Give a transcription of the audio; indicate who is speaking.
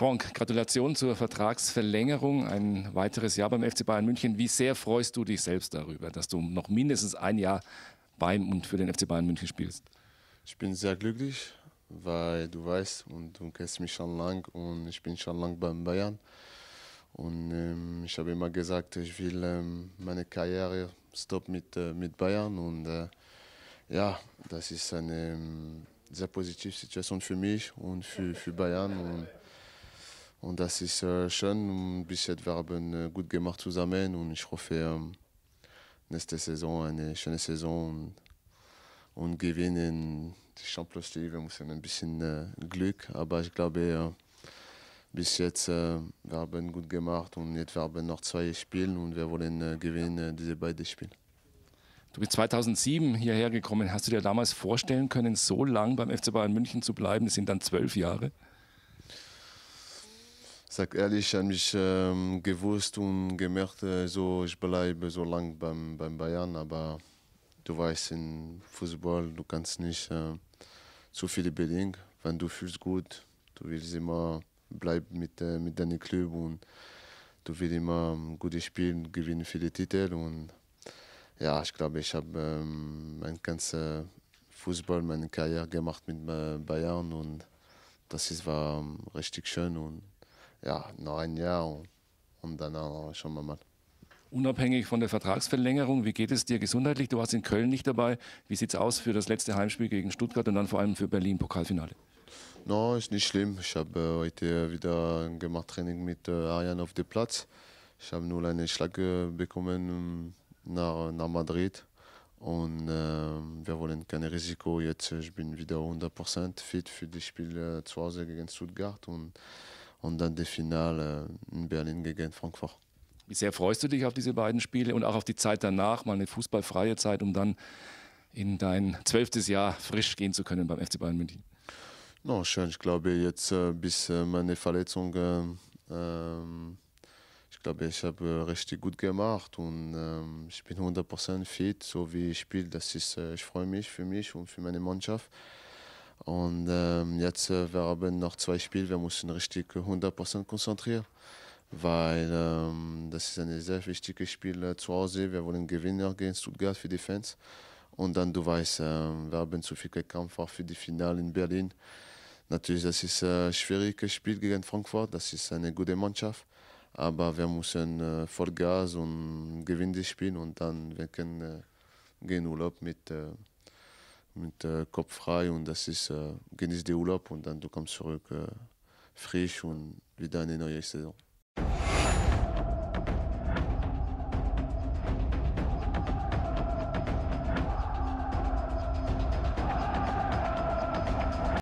Speaker 1: Frank, Gratulation zur Vertragsverlängerung, ein weiteres Jahr beim FC Bayern München. Wie sehr freust du dich selbst darüber, dass du noch mindestens ein Jahr beim und für den FC Bayern München spielst? Ich bin sehr glücklich, weil du weißt
Speaker 2: und du kennst mich schon lang und ich bin schon lang beim Bayern. Und ähm, ich habe immer gesagt, ich will ähm, meine Karriere stoppen mit, äh, mit Bayern. Und äh, ja, das ist eine ähm, sehr positive Situation für mich und für, für Bayern. Und und das ist äh, schön. Bis jetzt wir haben gut gemacht zusammen und ich hoffe, ähm, nächste Saison eine schöne Saison und, und gewinnen die Champions League. Wir müssen ein bisschen äh, Glück, aber ich glaube, bis jetzt äh, wir haben gut gemacht und jetzt wir haben
Speaker 1: noch zwei Spiele und wir wollen äh, gewinnen äh, diese beiden Spiele. Du bist 2007 hierher gekommen. Hast du dir damals vorstellen können, so lang beim FC Bayern München zu bleiben? Das sind dann zwölf Jahre
Speaker 2: sag ehrlich, ich habe mich ähm, gewusst und gemerkt, äh, so, ich bleibe so lang beim, beim Bayern, aber du weißt, in Fußball, du kannst nicht äh, zu viele bedingen. Wenn du fühlst gut, du willst immer bleiben mit, äh, mit deinem Club und du willst immer ähm, gute Spiele gewinnen, viele Titel. Und ja, ich glaube, ich habe ähm, mein ganzes Fußball, meine Karriere gemacht mit äh, Bayern und das ist, war ähm, richtig schön und ja, neun Jahre und dann auch schon mal.
Speaker 1: Unabhängig von der Vertragsverlängerung, wie geht es dir gesundheitlich? Du warst in Köln nicht dabei. Wie sieht es aus für das letzte Heimspiel gegen Stuttgart und dann vor allem für Berlin Pokalfinale? No,
Speaker 2: ist nicht schlimm. Ich habe äh, heute wieder gemacht Training mit äh, Arian auf dem Platz. Ich habe nur einen Schlag äh, bekommen ähm, nach, nach Madrid. Und äh, wir wollen kein Risiko. Jetzt ich bin wieder 100% fit für das Spiel zu
Speaker 1: Hause gegen Stuttgart. Und und dann das Finale äh, in Berlin gegen Frankfurt. Wie sehr freust du dich auf diese beiden Spiele und auch auf die Zeit danach, mal eine fußballfreie Zeit, um dann in dein zwölftes Jahr frisch gehen zu können beim FC Bayern München? No, schön. Ich glaube,
Speaker 2: jetzt äh, bis äh, meine Verletzung, ähm, ich glaube, ich habe richtig gut gemacht und ähm, ich bin 100% fit, so wie ich spiele. Das ist, ich freue mich für mich und für meine Mannschaft. Und ähm, jetzt, äh, wir haben noch zwei Spiele, wir müssen richtig 100% konzentrieren, weil ähm, das ist ein sehr wichtiges Spiel äh, zu Hause. Wir wollen Gewinner gegen Stuttgart für die Fans. Und dann, du weißt, äh, wir haben zu viel gekämpft auch für die Finale in Berlin. Natürlich, das ist ein äh, schwieriges Spiel gegen Frankfurt, das ist eine gute Mannschaft. Aber wir müssen äh, Vollgas und gewinnen das Spiel und dann wir können äh, gehen Urlaub mit mit äh, Kopf frei und das ist, äh, genieß den Urlaub und dann du kommst zurück äh, frisch und wieder eine neue Saison.